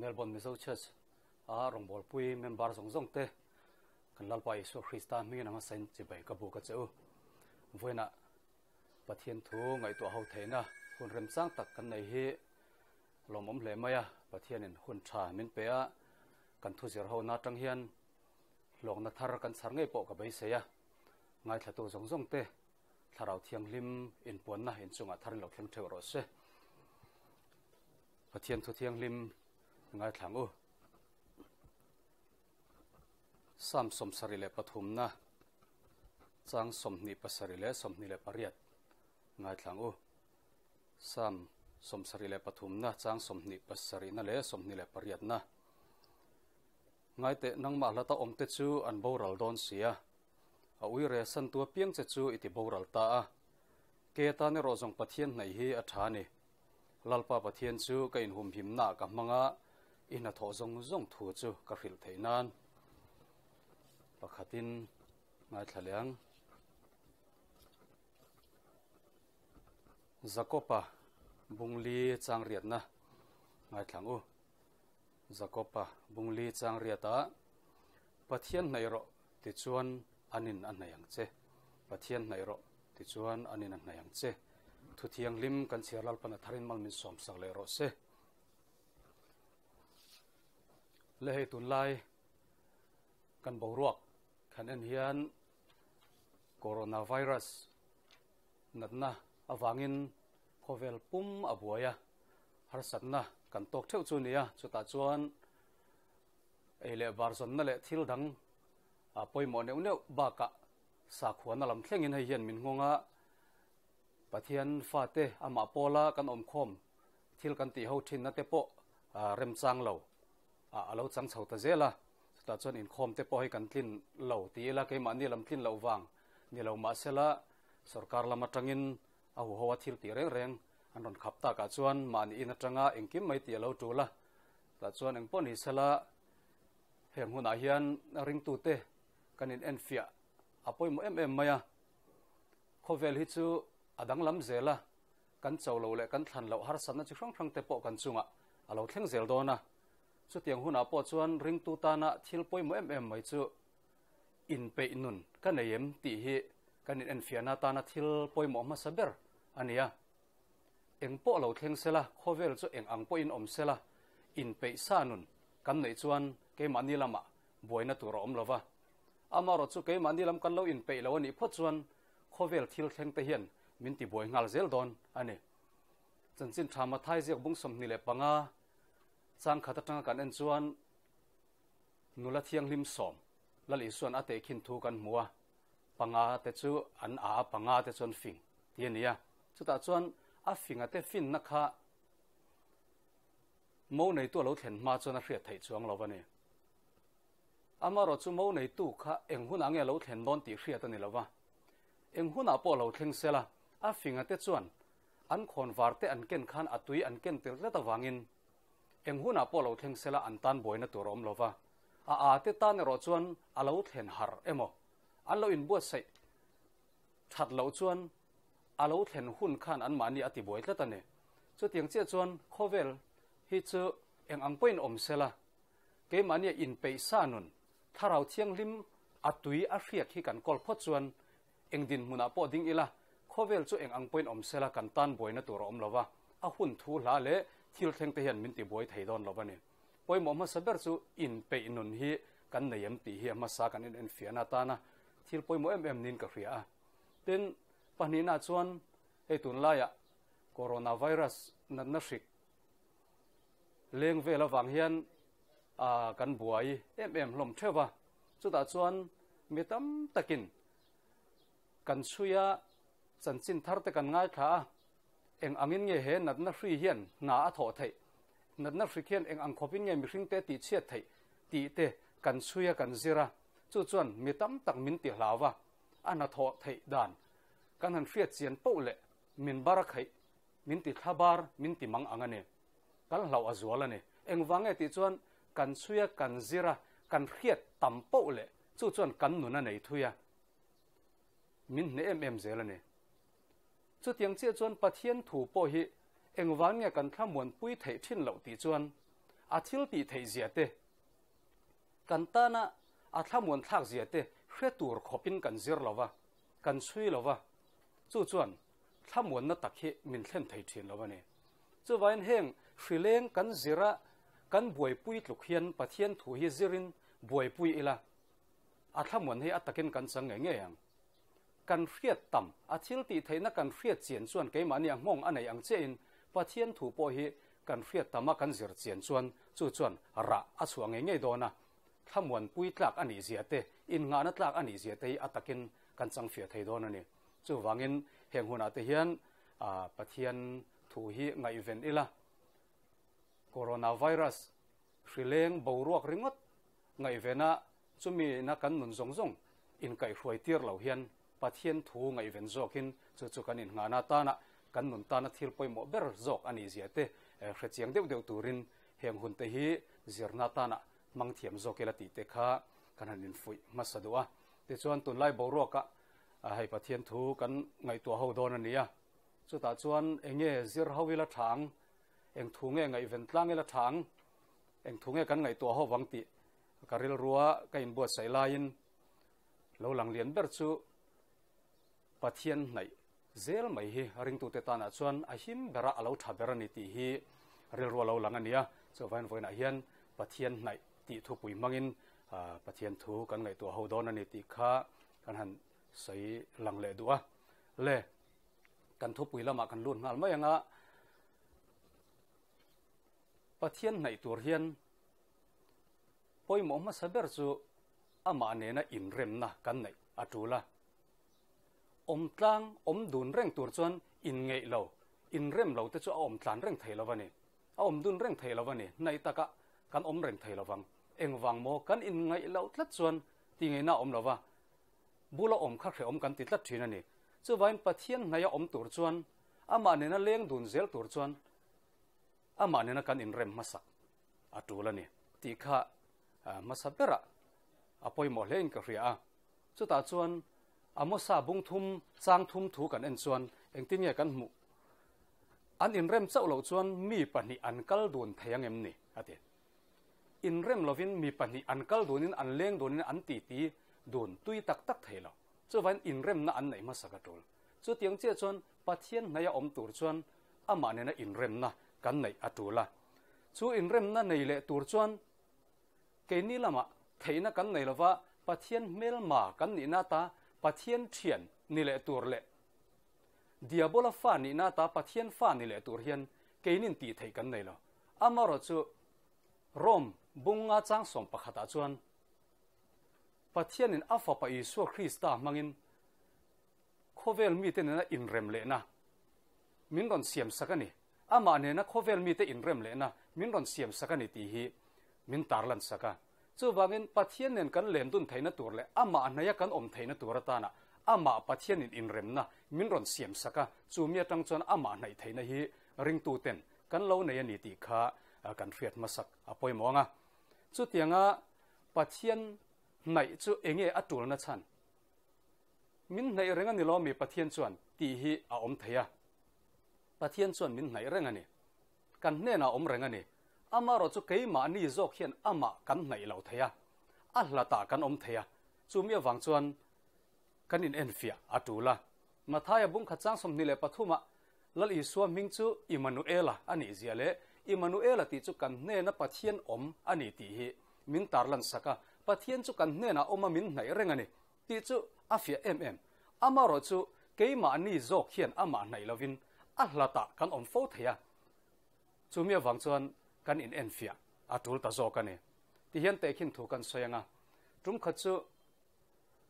Melbourne Missile Church a rongbol pui member song song te kan lalpa isu khrista mi na ma sain chi bai ka bu ka chu voina pathian thu ngai to hau thaina hun rem sang tak kan hi lomom le maya pathian in hun tha pe a kan thu zer ho kan sar ngai se ya ngai thla to song song te tharau thiang lim in puan na งายถางอู้สามสมสริเลปฐุมนะจางสมนิปสริเลสมนิเลปเรียดงายถางอู้สามสมสริเลปฐุมนะจางสมนิปสรินะเลสมนิเลปเรียดนะงายเตนังมาละตาอมเตจูอันบรัลดอนเสียอาวิเรศันตัวเพียงเตจูอิติบรัลตาเกตาเนรอจงปะเทียนไนเฮอัฐานีลลปาปะเทียนจูก็อินหุมหิมนากะมังะ ina tho zong zong thu chu ka fil theinan pakhatin ma thaleang zakopa bungli chang riat na ma thlang u zakopa bungli chang riat a pathian nai ro ti chuan anin an nai ang che pathian nai ro ti chuan anin an nai ang che thuthianglim kan chhialal pa na tharin malmi som sang le ro se เลยตุนไลกันบรวกขันเอ็นเฮียนโคโรนาไวรัสนัดนะอวังินพอเวลปุ่มอบัวยะฮารสันนะกันตกเท่าจุนียะจุตาจวนเอเลบาร์สันนั่นแหละทิลดังอาปอยมอนเนวเนวบากะสักหัวนั่นลำเท่งยินให้เฮียนมินงงะปะเทียนฟาเตอมาโปลากันอมคมทิลกันตีเฮาทินนัตเตโปเรมซางเหลา alo chang chau ta zela ta chon in khom te po hi kan tin lo ti la ke mani lam tin lo wang ni lo ma sela sarkar lama tangin a ho wa thir ti reng reng an ron khap ta ka chuan mani in atanga eng mai ti lo tu la ta chuan eng pon hi sela he mun a hian ring tu te kan in en fia apoi mo em em maya khovel hi chu adang lam zela kan chaw lo le kan than lo har san na chi khrang khrang te po kan chunga alo thleng zel do na chu tiếng hun po chuan ring tu ta na thil poi mo em em mai chu in pe nun ka nei em ti hi kan in en fiana ta na thil poi mo ma saber ania eng po lo thleng sela khovel chu eng ang po in om sela in pe sa nun kan nei chuan ke mani lama boina tu ro om lova ama ro chu ke mani lam kan lo in pe lo ni pho chuan khovel thil thleng te hian min ti boi ngal zel don ane chanchin thama thai jek bung som ni le panga สังขตั้งกันอันชวนนุลเทียงลิมสอมลลิส่วนอาเตคินทูกันมัวปังอาเตจูอันอาปังอาเตชวนฟิงเทียนี้สุดท้ายชวนอาฟิงอาเตฟินนักฮะมูในตัวเราเห็นมาจนเรียดไถ่จวงเราวันนี้อามาเราจูมูในตู้ค่ะเอ็งหุ่นอ่างเราเห็นนอนตีเรียดนี่แล้วะเอ็งหุ่นอาปอเราเห็นเสละอาฟิงอาเตชวนอันคนวาร์เตอันเก่นขันอัตุยอันเก่นเตลเลตวังอิน em hun apolo thengsela an tan boina torom lova aa ate tan ro chuan alo thlen har emo alo in bo s t h a d u a o h u n h a n an mani i b o t t i h e c h e eng a p o m s e l a ke mani n p s a n t h a i a t u k a n kol p u eng din h u n p o d i n g i e n g o m s e l a t t o thiếu thằng tây hiện mình tự bồi thầy đòn lo vậy bồi mồm mà sắp su in pe in non hi kan nay em tì hi mà sa kan in phía na ta na thiêu bồi mồm em em nín cả phía à tên pan nín à chuan ai tuần lai à coronavirus na na sik leng ve la vang hian à kan buai em em lom theva chu ta chuan mi tam takin suy suya chan chin thar te kan ngai kha eng angin nge he nat na hri hian na a tho thei nat na hri khian eng ang khopin nge mi hring te ti chiat thei ti te kan suya kan zira chu chuan mi tam tak min ti hlawa ana tho thei dan kan han hriat chian po le min barak hei min ti thabar min ti mang angane kal hlau azuala ne eng wange ti chuan kan suya kan zira kan hriat tam po le chu chuan kan nuna nei thuya min ne em em zela ne chu tiếng chia chuan pathian thủ po hi engwan nghe kan tham muan pui thể thiên lo ti chuan à thil ti thể gì thế? kan ta na à tham a thla muan thak zia te hre tur khopin kan zir lova kan sui lova chu chuan thla muan na takhi min thlen thei thin lova hẹn phi vain heng gì ra, zira kan buai pui tluk hian thiên thu hi zirin buai pui ila a à thla muan hi đặc kan sang nge nge yang kan friat tam a thil ti theina kan friat chian chuan ke ma ni ang mong anei ang che in pathian thu po hi kan friat tama kan zir chian chuan chu chuan ra a à, chuang nge nge dona thamuan pui tlak ani zia te in nga na tlak ani à, zia te atakin kan chang fia thei dona ni chu wangin heng huna à, te hian a pathian thu hi ngai ven ila coronavirus hrileng boruak ringot ngai vena chumi na kan mun zong zong in kai hruai tir lo hian ปัทเทียนทูไงเวนจอกินจุจุกันนิงานาตานะกันนุนตานะทิลปอยหมอเบอร์จอกอันนี้เสียเตเขจียงเดียวเดียวตูรินเฮงหุ่นเตฮีเสียนาตานะมังเทียมจอกเกลติเตคากันนินฟุยมาสะดัวเตจวนตุนไล่บรัวกะให้ปัทเทียนทูกันไงตัวเฮาโดนอันนี้จุตาจวนเองเงเสียเฮาวิละทางเองทูงเงไงเวนตลางเงละทางเองทูงเงกันไงตัวเฮาวังติการิลรัวกันบัวใส่ลายินเราหลังเรียนเบอร์จู pātiān nāi, zēl māi hi haring tū tētā nā chuān, ā hi mbērā ālau tā bērā nī tī hi rī rūwa lau lāngā niy ā, tsō fāyān fōyān ā hiān, pātiān nāi tī tū pūi maṅīn, ah, pātiān tū ka ngāi tū āho dōna nī tī kā, ka sa'i lāng lē duwa, lē, ka ngāi tū pūi lā mā ka ngā lūn, nāl mā ya ngā pātiān nāi tū rhiān, pōi mōma sabiarsu na īn rīm na ka ngāi at om tlang om dun reng tur chuan in nge lo in rem lo te chu om tlan reng thei lo bani a om dun reng thei lo bani nai taka kan om reng thei lo wang eng wang mo kan in nge lo tla chuan ti nge na om lo wa bu lo om kha khre om kan ti tla thina ni chu wain pathian na leng dun zel tur chuan a ma amo sa bung thum chang thum thu kan en chuan eng tin ye kan mu an in rem chau lo chuan mi pahni an kal dun thayang em ni ate in rem lovin mi pahni an kal dunin an leng dunin an ti ti dun tui tak tak thei lo chu van in rem na an nei ma saka tol chu tiang che chuan pathian naya om tur chuan ama ne na in rem na kan nei atula chu in rem na nei le tur chuan ke ni lama theina kan nei lova pathian mel ma kan ni na ta pa tiān tiān nilai tūr le. Diabola fā nī nātā pa tiān fā nilai tūr hien kēnin tī thay ka nē lo. Āma rō tsū rōm bōng ngā tsāng sōng pa khatā tsū wa. Pa tiān nīn āfa pa īsua khīs tā māngīn kōvēl mī tēn nā īn rēm na. Mīn rōn siyam saka nī. Āma na kōvēl mī tēn īn rēm lē na. Mīn rōn siyam saka nī tī hī. Mīn saka. จู่บางินปัทยานี่นกันเลมตุนไทยนัตัวเลยอามาอนยกันอมไทยนัตัวตานะอามาปัทยานี่นอินเรมนะมินรอนเสียมสักะจู่มีจังจวนอามาในไทยน่ะฮีริงตูเต็นกันเล่าในยนิติคะกันเฟียดมาสักอภัยมองอ่ะจู่เตียงอ่ะปัทยาียนในจู่เองเออตัวนัชันมินในเรื่องนี้เราไม่ปัทยานจวนตีฮีอาอมไทยอ่ะปัทยานจวนมินในเรื่องนี้กันเน่นอนอมเรื่องนี้ ama ro chu kei ma ni zok hian ama kan nei lo theya a hla ta kan om theya à? chu mi wang chuan kan in en fia atula mathaya bung kha chang som ni le pathuma lal isua ming chu immanuela ani ziale immanuela ti chu kan ne na pathian om ani ti hi ming tarlan saka pathian chu kan ne na oma min nei rengani ti chu afia mm ama ro chu kei ma ni zok hian ama nei lovin a hla ta kan om fo theya à? chu mi wang chuan kan in enfia atul ta zo kane ti hian te khin thu kan soyanga tum khachu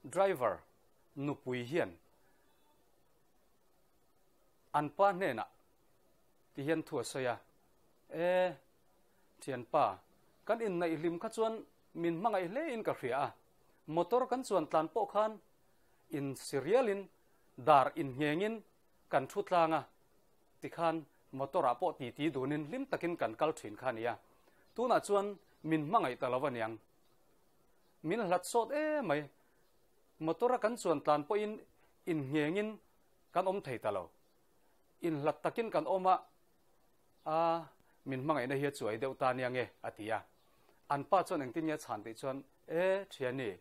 driver nu pui hian an pa ne na ti hian thu soya e tian pa kan in nai lim kha chuan min mangai le in ka khria motor kan chuan tlan po in serial dar in hengin kan thu tlanga ti khan มอตราปอตีตีดูนินลิมตะกินกันกัลถินขันยาตัวน่ะชวนมินมังไอตะละวันยังมินหลัดสดเอ้ไม่มอตระกันชวนตานปออินอินเงียงินกันอมไทยตะลออินหลัดตะกินกันอมะอ่ามินมังไอนะเฮียสวยเดวตานยังเออติยาอันป้าชวนเองตินยาฉันติชวนเอ้เทียนี่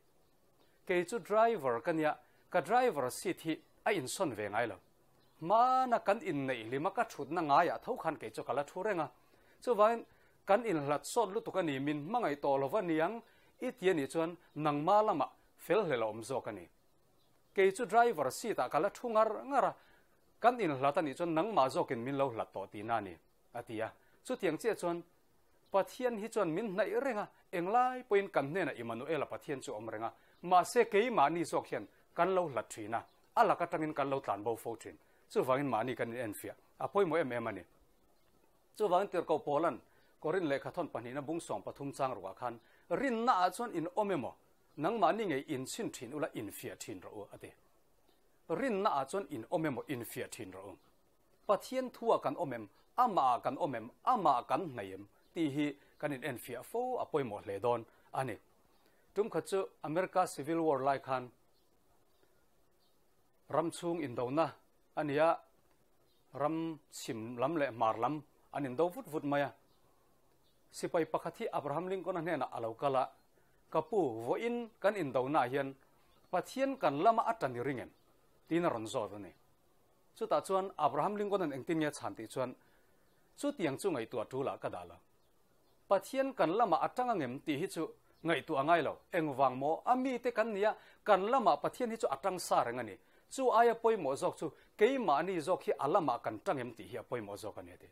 เกจูดรเวอร์กันยากับดรเวอร์สิทธิไออินสนเวงไงล่ะ mà na kan in nei li ma ka thut na nga khăn cái chỗ ke cho kala thu renga cho vậy kan in hlat sot lu tu ka mình min mangai to lo wa niang i tia ni chuan nang ma lama fel hle lom zo ka ni ke chu driver si ta kala thungar ngara kan in hlat ani chuan nang ma zo kin min lo hlat to ti na ni chết chu tiang che chuan pathian mình chuan rồi nai renga englai poin kan ne na emmanuel pathian chu om renga ma se ke ma ni zok hian kan lo hlat thina ala ka tangin kan lâu tlan bo fo thin chu wangin mani kan en fia apoi mo em em ani chu wang tir ko polan korin lekhathon panina bung som pathum chang ruwa khan rin na achon in omemo nang mani nge in sin thin ula in fia thin ro ate rin na achon in omemo in fia thin ro pathian thua kan omem ama kan omem ama kan nayem ti hi kan in en fia fo apoi mo le don ani tum khachu america civil war lai khan ramchung in dona อันนี้รำสิมลำเละมารลำอันนี้ดาวฟุดฟุดมายสิไปปกที่อับราฮัมลิงก็นั่นเนี่ยนะอาลูกละกับผู้วัยนกันอินดาวน่าเห็นปัจเจียนกันละมาอัดตันดิริงเงินที่นรอนซอตัวนี้สุดท้ายชวนอับราฮัมลิงก็นั่นเองที่เนี่ยฉันที่ชวนสุดยังจู่ไอตัวดูละก็ได้ละปัจเจียนกันละมาอัดตังเงินตีหิจูไงตัวไงเราเอ็งวางโมอามีเตกันเนี่ยกันละมาปัจเจียนฮิจูอัดตังสาเรงเงี้ chu aya poi mo jok chu ke ma ni jok hi alama kan tang em ti hi poi mo jok ani te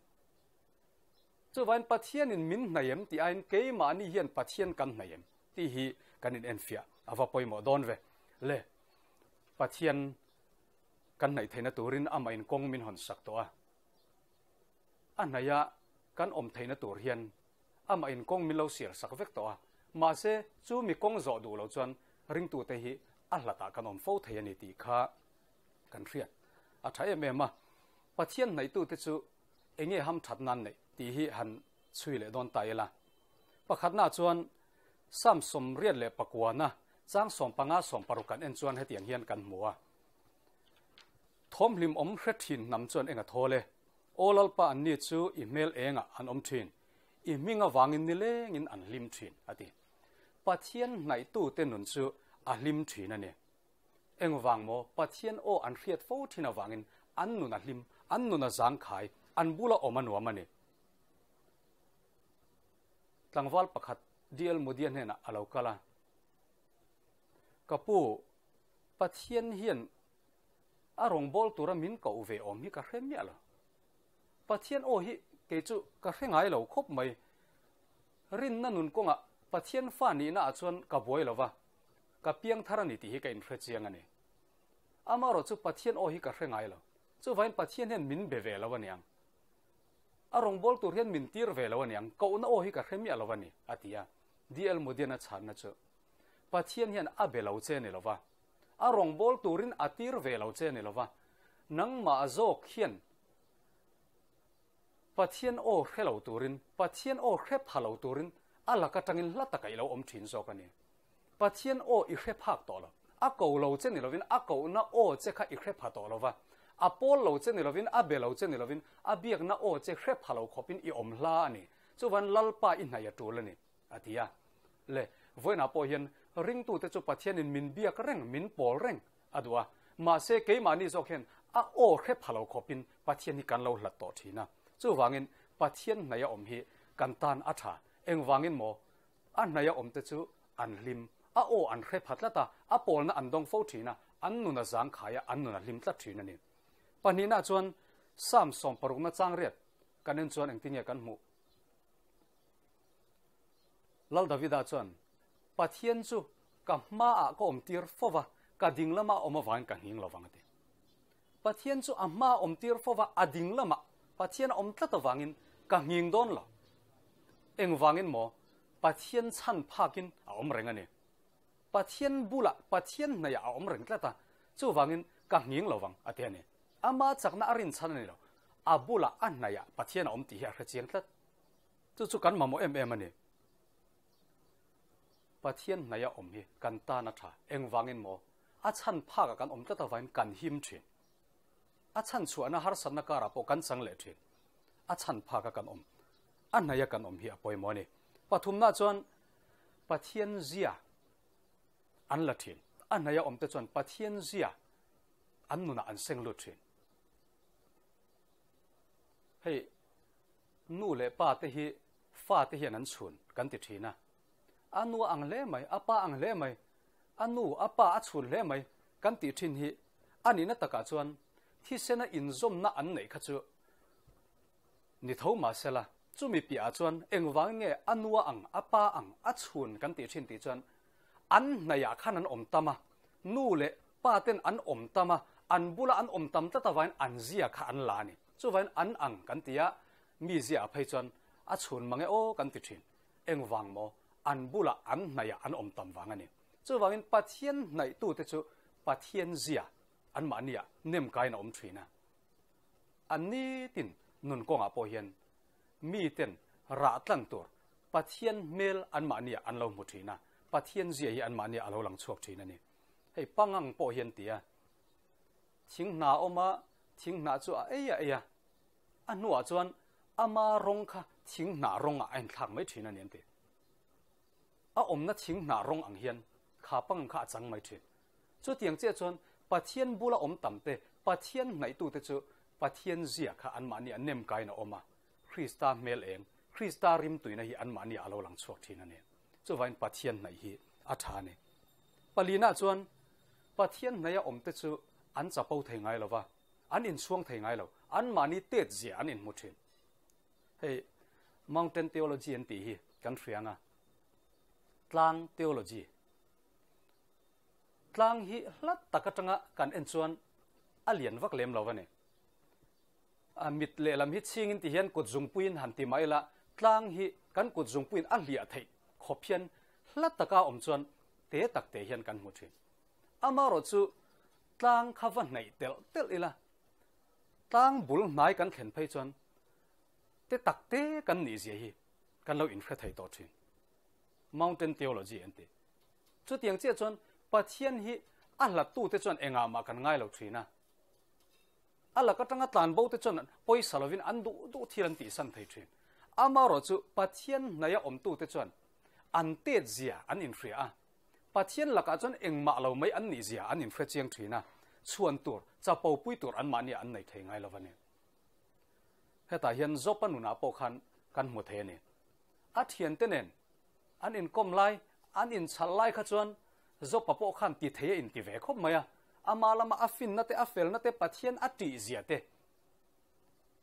chu van pathian in min na em ti ain ke ma ni hian pathian kan na em ti hi kan in en fia ava poi mo don ve le pathian kan nai thaina turin ama in kong min hon sak to a anaya kan om thaina tur hian ama in kong min lo sir sak vek to a ma se chu mi kong zo du lo chuan ring tu te hi a hlata kan om fo thei ani ti kha กันเรียนอาทายเมมาปัจเจียนในตู้ที่สุเองเงี้ยมัดนั่นเลยตีฮีหันช่วยเลยโดนตายละประคัดหน้าจวนส้มสมเรียนเลยประกวนะจ้างสมปังอาสมปรุกันเอ็นจวนให้เตียงเฮียนกันหมัวทอมลิมอมเรทินนำจวนเองอะทอเลยโอลลปะอันนี้จูอีเมลเองอะอันอมทินอีมิงอ่ะวางินนี่เลงินอันลิมทินอทีปัจเจียนในตู้เต้นนุนจูอันลิมทินนั่นเองเองวังโมปัจเจียนโออันเรียดโฟทินาวังอินอันนุนัลิมอันนุนัสังขายอันบุลาอมันวัวมันนี่ตังวัลประคัดดีลมุดียนเห็นอาลรกันล่ะกับผู้ปัจเจียนเฮียนอารงบอลตัวรามินก็อุเวอมิกระเรมีอะไรปัจเจียนโอฮิเกจุกระเรงไงเราคบไม่รินนั่นนุนกงอ่ะปัจเจียนฟานี่ะอาชวนกับวยหรอวะกับเพียงท่ารนีตที่เห็นเทรเจียงอันนี้อามาเราจุปัทเทียนโอฮิกับเร่งไงล่ะจูุวันปัทเทียนเห็นมินเบเวลวันยังอารมณ์บอลตัวเรีนมินตีร์เวลวันยังก็อุณโอฮิกเร่งมีอะไรวันนี้อาทิยาดีเอลโมเดียนัชันนะจ๊ะปัทเทียนเห็นอาเบลเอาเจนี่ล่ะวะอารมณ์บอลตัวรินอาทิร์เวลเอาเจนี่ล่ะวะนังมาโจกเหียนปัทเทียนโอเคลเอาตัวรินปัทเทียนโอเขบฮัลเอาตัวรินอะไรก็ตั้งอินละตะไกเราอมชินโซกันเนี่ยปัจเจียนโออิเครพักตัวเราอากูเลาเจนิลวินอากูน่าโอเจค่ะอิเครพักตัวเวะอาโปเราเจนิลวินอาเบเราเจนิลวินอาเบียกน่าโอเจเครพักเราขอบินอีอมลานี่จวันลัลปาอินนายตัวละนี่อาทิยาเลวันนาโปเียนริงตูเตจุปัจเจียนมินเบียกเร่งมินโปเร่งอดัวมาเซเกมานี่จอกเห็นอาโอเครพักเราขอบินปัจเจียนนี่กันเราหลัดต่อทีนะจู่วางเงินปัจเจียนนายอมเฮกันตานอัฐาเอ็งวางเงินโมอันนายอมเตจุอันลิมอาอันเคพัดละตาอาปอลน่ะอันดงฟูทีน่ะอันนุนจังขายอันนุนลิมตัดทีนั่นเองปัจจุบันจวนสามสองปรุงน่ะจังเรียดกันเอนจวนเองตีเนี่ยกันหมู่ลัวดาวิดาจวนปัจจุบันจูกับมาอาก็อมตีร์ฟัวกัดดิ่งละมาอมวานกันหิงละวังเดปัจจุบันจูอามาอมตีร์ฟัวอาดิ่งละมาปัจจุบันอมตัดตัววังอินกันหิงโดนละเอ็งวังอินหมอปัจจุบันชันพากินอมเริงอันเนี pathian bula pathian na ya om ring ta chu wangin ka nging lo wang a te ne ama chakna arin chan ne lo a bula an na ya pathian om ti ya kha chen tla chu chu kan ma mo em em ani pathian na ya om hi kan ta na tha eng wangin mo a chan pha ka kan om ta ta wain kan him chen a chan chu ana har san an la thin an naya om te chon pathian zia an nuna an seng lu thin hei nu le pa te hi fa te hian an chhun kan ti thina anu ang le mai apa ang le mai anu apa a chhun le mai kan ti thin hi ani cả taka thì hi sena in zom na an nei kha chu ni tho ma sela chu mi pi a nghe engwang nge anwa ang apa ang a chhun gắn ti thiên ti chuẩn อันนายขันอันอมตมานู่เละป้าเต้นอันอมตมาอันบุละอันอมตมตะตะวันอันเสียขันลานี่จู่วันอันอังกันตียะมีเสียไปจนอาชนมังเออกันติดชินเอ็งวังโมอันบุละอันนายอันอมตมวังอันนี่จู่วันปัทเทียนในตู้เตจูปัทเทียนเสียอันมาเนียเนมกายนอมทรีนะอันนี้ตินนุนกงอพอเห็นมีเต้นราตันตัวปัทเทียนเมลอันมาเนียอันเราหมดทรีนะปัทเทียนเสียอันมันเนี่ยเราหลังชกทีนั่นนี่ให้ปังอังโปเฮียนเตียทิ้งนาออกมาทิ้งนาจ้าเอ้ยเอ้ยอันหนัวจวนอามารงค่ะทิ้งนารงอ่ะอันทางไม่ทีนั่นเนี่ยเตียอาอมนะทิ้งนารงอังเฮียนขาปังขาจังไม่ทีจู่เตียงเจ้าจวนปัทเทียนบุละอมต่ำเตปัทเทียนไหนตู้เตจู่ปัทเทียนเสียค่ะอันมันเนี่ยเนมกายนะออกมาคริสตาเมลเองคริสตาริมตุยนะฮีอันมันเนี่ยเราหลังชกทีนั่นเนี่ย cho chu vain pathian nai hi a tha ne palina chuan ông nai a anh sắp an chapau ngay ngai lova Anh in chuang ngay ngai Anh mà ni tết gì anh in muthin hey mountain theology an ti hi kan frianga tlang theology tlang hi hlat takatanga kan en chuan alian vak lem lova ne a mit le lam hi chingin ti hian kut zungpuin han ti maila tlang hi cột kut zungpuin a hlia thei ขบเพียนลัดตะก้าอมชวนเตะตักเตะเฮียนกันหมดทีอามาโรจูตั้งข้าวันไหนเตลเตลอีละตั้งบุลนายกันเข็นไปชวนเตะตักเตะกันหนีเสียฮีกันเราอินฟราไทยต่อที mountain theology อันตีจุดยังเจ้าชวนปัจเจียนฮีอัลลัตตูเตชวนเองอามากันง่ายเราทีนะอัลลัก็ตั้งตานบ่เตชวนปอยสลาวินอันดูดูทีรันตีสันไทยทีอามาโรจูปัจเจียนนายอมตูเตชวน an te zia an in fre là pathian laka chon engma lâu mấy an ni zia an in fre chiang thina chuan tur cha pau pui tur an mani an nei thei ngai lovane heta hian zopanuna po khan kan mu the ne a thian tenen an in kom lai an in chal lai kha chuan zopa po khăn ti the in ti ve khop maya ama lama afin na te afel na te pathian ati zia te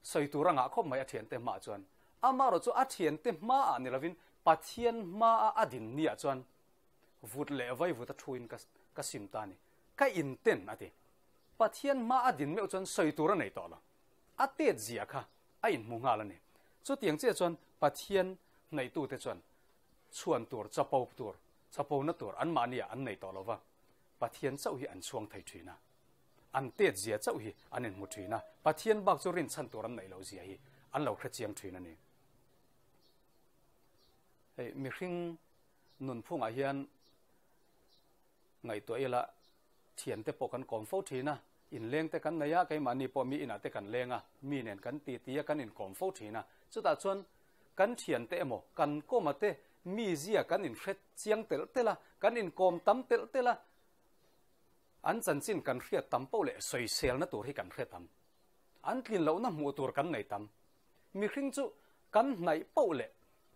soi turanga khop maya thian te ma chuan amaro chu a thian te ma ani lovin pathian ma adin nia chuan vut le vai vut a thuin ka ka sim ta ni ka in ten ate pathian ma adin me chuan soi tur nei to la a te zia kha a in mu nga la ni chu tiang che chuan pathian nei tu te chuan chuan tur chapau tur chapau na tur an ma nia an nei to lo wa pathian chau hi an chuang thai na an te zia chau hi an in mu thuina pathian bak chu rin chan tur an nei lo zia hi an lo khra chiang thuina ni mi hring nun phungah hian ngai tua ila thian te pawh kan kawm fo na in leng te kan neia kai mani pawh mi ina te kan lenga mi nen kan ti tia kan in kawm fo thina chuta chuan kan thian te emaw kan kawma te mi zia kan in hret chiang tel tela kan in kawm tam tel tela an chan chin kan hriat tam po le soi sel na tur hi kan hret tam an tin lo na mu tur kan nei tam mi khinh chu kan nei po le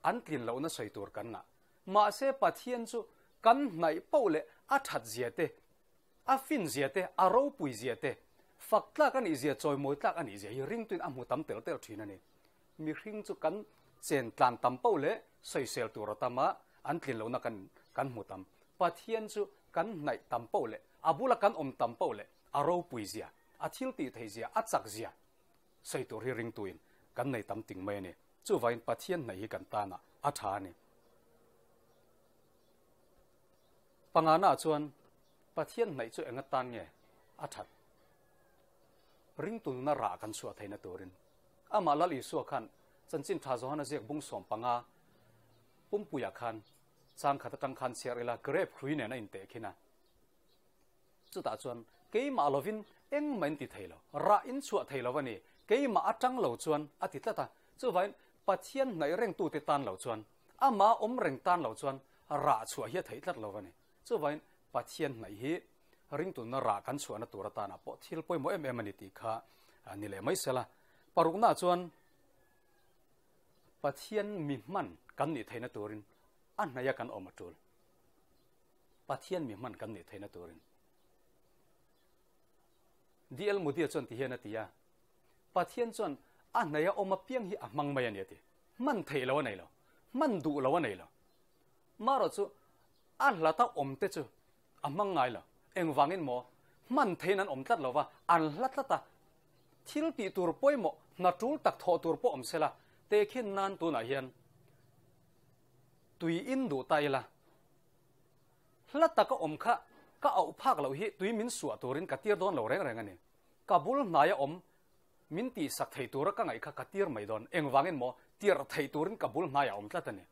an tin lo na soi tur kan na ma se pathian chu kan nai pole a that ziate a fin ziate a ro pui ziate fak tlak an izia choi moi tlak an izia hi ring tuin amu tam tel tel thina ni mi ring chu kan chen tlan tam pole soi sel tur tama an tin lo na kan kan mu tam pathian chu kan nai tam pole abula kan om tam pole a ro pui zia a thil ti thei zia a chak zia soi tur hi ring tuin kan nai tam ting mai ni จู่วันปัจเจียนไหนกันตานะอาฐานี่ปังอาณาชวนปัจเจียนไหนจู่เอ็งตานเงี้ยอาัฐริ่งตุนนารากันสวดไทยนตัวรินอามาลลีสัวขันจันจินท้าจวนนะเสียกบุงสมปังอาปุ่มปุยขันสร้างขัดตังขันเสียเรลาเกรบคุยเนี่ยนั่นเตะขึ้นนะจู่ตาจวนเกี่มาลวินเอ็งเหม็นติดไทยแล้วรักอินสัวไทยแล้ววันนี้เกี่มาอัจังเหล่าชวนอาทิตย์ละตาจู่วันปัจเจียนในเร่งตูติตันเหล่าชวนอามาอมเร่งตันเหล่าชวนราชัวเฮถ่าทยทัดเหล่านี้ซึ่งวันปัจเจียนในเฮริงตุนรากันชวนตัวรตานาปอทิลปวยมเอ็มเอ็มนิติกานี่แหลยไม่เสละปรุกน่าชวนปัจเจียนมีมันกันนิไทยนตัวรินอันนายกันออกมาตัวปัจเจียนมีมันกันนิไทยนตัวรินดีเอลมุดีชวนที่เฮนตียาปัจเจียนชวนอันไหนอมมาเพียงฮีมังไม่ยันยติมันเทแล้วไหนล่ะมันดูแล้วไหนล่ะมารจูอันละตาอมเตจูอามังไงล่ะเอ็งวางเงินมอมันเทนั้นอมตัดแล้วว่าอันละตาทิลปีตัวป่วยมอนาจูตักทอตัวป่อมเสละเทะขึ้นนานตัวไหนเฮยนตุยอินดูไตละหละตาก็อมค่ะก็เอาภาคเหล่าฮีตุยมินสัวตัวรินกัดเตียดอนเหล่าแรงแรงเงี้ยกบุลนายอม min ti sak thei tur ka ngai kha ka tir mai don eng wangin mo tir thei turin ka bul hnai om tla tane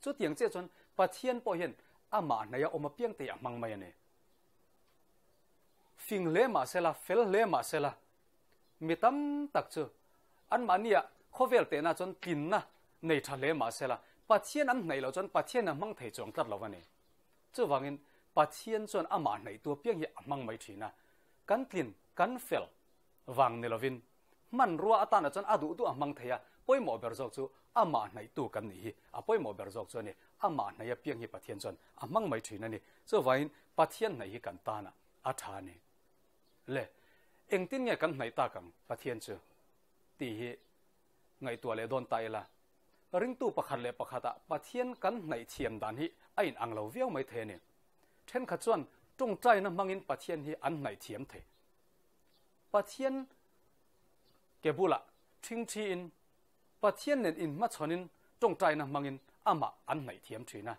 chu tiang che chon pathian po hian ama naya oma piang te amang mai ane fing le ma sela fel le ma sela mitam tak chu an mania khovel te na chon tin na nei tha le ma sela pathian an nei lo chon pathian amang thei chong tlat lovane chu wangin pathian chon ama nei tu piang hi amang mai thina kan tin kan fel wang nelovin man rua atana chon adu tu amang thaya poimo berzok chu ama nai tu kan ni hi a poimo berzok chu ni ama nai a piang hi pathian chon amang mai thina ni so vain pathian nai hi kan ta na a tha ni le tin nge kan nai ta kang pathian chu ti hi ngai tu le don tai la ring tu pakhat le pakhata pathian kan nai thiam dan hi ain ang lo viau mai the ni then kha chuan tung trai na mangin pathian hi an nai thiam the pathian ke bula thing chi in pa thian nen in ma chonin tong tai na mangin ama an nei thiam thina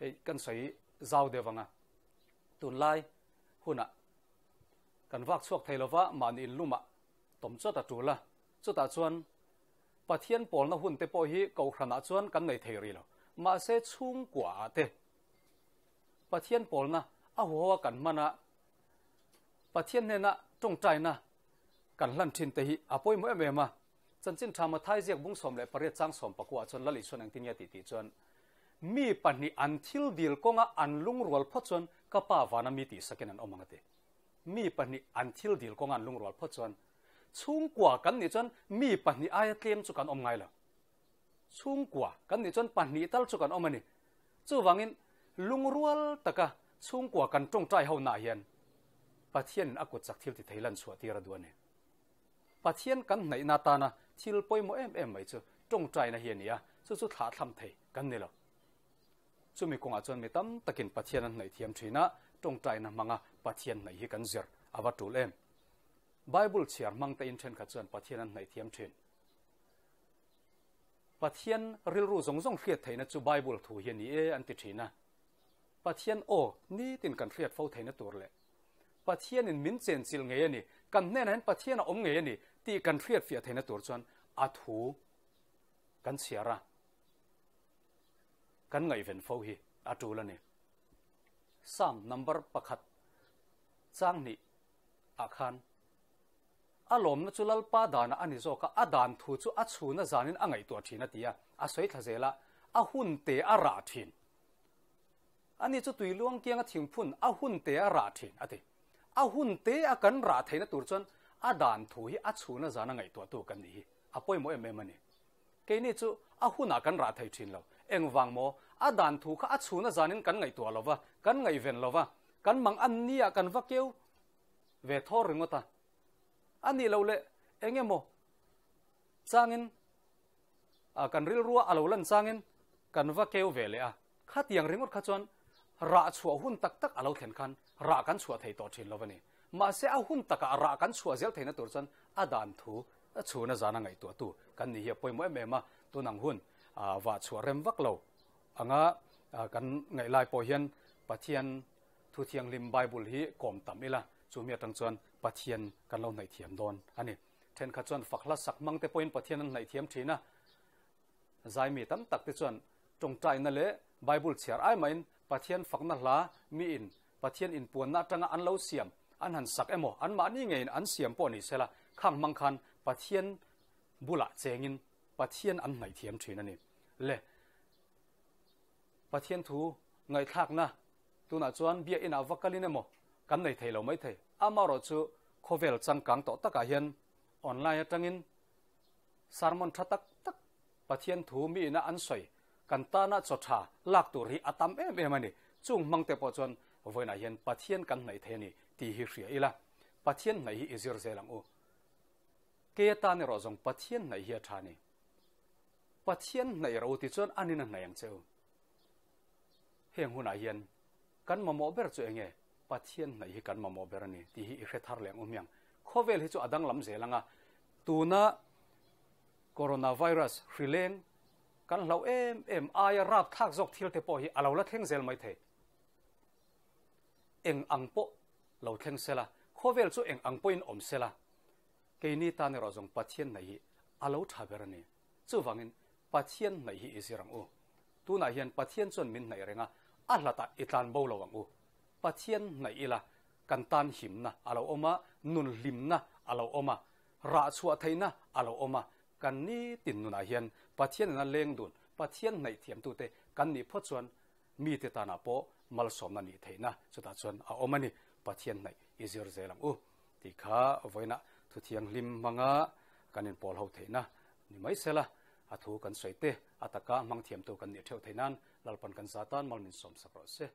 he kan sai zau de wanga tun lai vác kan vak chuak thailowa man in ta chủ là tula ta chuan và thiên pol na hun tế po hi cầu khả chuan kan cần ngày thầy rồi mà sẽ chung kwa te pa thian pol na a huwa kan mana và thiên ne na tong trai na กันลั่นชินเตหิอภัยมวยเมมาจันจินทามาทายเจียกบุ้งสมเลยปริยจังสมปะกวาจนละลิชนังตินยติติจนมีปัญนา้อันทิลดีลกงอันลุงรัวลพจนกับป้าวานามิติสกินันอมังเตมีปัญนา้อันทิลดีลกงอันลุงรัวลพจนช่วงกว่ากันนี่จนมีปัญนา้อาเตรียมจุกันอมไงล่ะช่วงกว่ากันนี่จนปัญนีตัลจุกันอมันนี่จู่วังอินลุงรัวลตะกะช่วงกว่ากันจงใจเฮาหน้าเฮีนปะเทียนอกุศลทิลติไทยลันสวตีระดวนเนี่ย pathian kan nei na ta na thil poimo em em mai chu tong trai na hian ya chu chu thla tham thei kan ni lo chu mi konga chon mi tam takin pathian an nei thiam thina tong trai na manga pathian nei hi kan zer awa tul em bible chiar mang ta in then kha chuan pathian an nei thiam thin pathian ril ru zong zong hriat theina chu bible thu hian ni e an ti thina pathian o ni tin kan hriat fo theina tur le pathian in min chen chil nge ni kan nen han pathian a om nge ni ti kan thriat fia thaina tur chuan a thu kan chiara kan ngai ven fo hi a tu la ni sam number pakhat chang ni a khan a lom na chulal pa dana ani zo ka a dan thu chu a chu na zanin a ngai tua thina tia a soi thla zela a hun te a ra thin ani chu tui luang kianga thingphun a hun te a ra thin ate a hun te a kan ra thaina tur a dan thu hi a chu na zana ngai to tu kan ni a poi mo em em ani ke ni chu a hu na kan ra thai thin lo eng wang mo a dan thu kha a chu na zanin kan ngai to lova kan ngai ven lova kan mang an nia kan va keu ve thor ringota ani lo le enge mo changin a kan ril ruwa alo lan changin kan va keu ve le a kha tiang ringot kha chon ra chuwa hun tak tak alo then khan ra kan chuwa thei to thin lovani mà sẽ ao hun taka ra kan chua zel thaina tur chan adan thu a chuna zana ngai tu tu kan ni hi poi mo em ma tu nang hun a wa chua rem vak lo anga kan ngai lai po hian pathian thu thiang lim bible hi kom tam ila chu mi atang chuan lâu kan lo ngai anh don trên then kha chuan fakla sắc mang tới te point pathian an ngai thiam thina zai mi tam tak te chuan trong trai na le bible chher ai mà in main pathian fakna hla mi in pathian in buồn na tanga an lo xiêm an han sak emo an ma ni ngein an siam po ni sela khang mang khan pathian bula chengin pathian an ngai thiam thin ani le pathian thu ngai thak na tu na chuan bia in a vakalin emo kan nei thei lo mai thei amaro chu khovel changkang to taka hian online atangin sarmon thatak tak pathian thu mi na an soi kan ta na chotha lak tu ri atam em em ani chung mangte po chon voina hian pathian kan nei the ni ti hi hria ila pathian nei hi izir zelam ô, ke ta ni rozong pathian nei an thani pathian nei ro ti chon anina nei ang cheu heng huna hian kan mamo ber chu enge pathian nei hi kan mamo ber ni ti hi hre thar leng umyang khovel hi chu adang lam zelanga tuna coronavirus hrileng kan lo em em ai rap thak jok thil te po hi alo la theng zel mai the eng ang po lo kheng se la kho vel chu eng ang point om se la ke ni ta ne ro jong pathian nai alo tha ber ni chu wangin pathian nai hi e sirang u tu na hian pathian chon min nai renga a hla ta i tan bo lo wang u pathian nai ila kan tan him na alo oma nun lim na alo oma ra chu a thaina alo oma kan ni tin na hian pathian na leng dun pathian nai thiam tu te kan ni pho chuan mi te ta na po mal som na ni theina chuta chuan a baatiyant nai izir zaylang uu, ti ka vay naa tu tiyang lima ngaa ka nian polhaw thay Ni may say laa atuu kan suay teh ata ka maang kan nia thay naan lalpan kan zaataan maal min somsak rase.